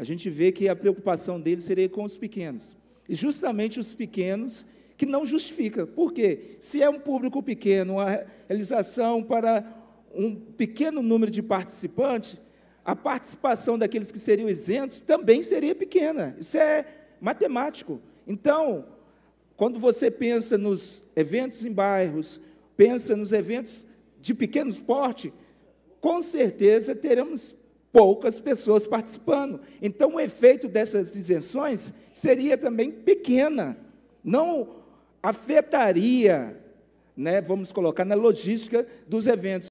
a gente vê que a preocupação dele seria com os pequenos. E justamente os pequenos que não justifica. Por quê? Se é um público pequeno, uma realização para um pequeno número de participantes, a participação daqueles que seriam isentos também seria pequena. Isso é matemático. Então, quando você pensa nos eventos em bairros, pensa nos eventos de pequeno porte, com certeza teremos poucas pessoas participando. Então, o efeito dessas isenções seria também pequena, não afetaria, né, vamos colocar, na logística dos eventos.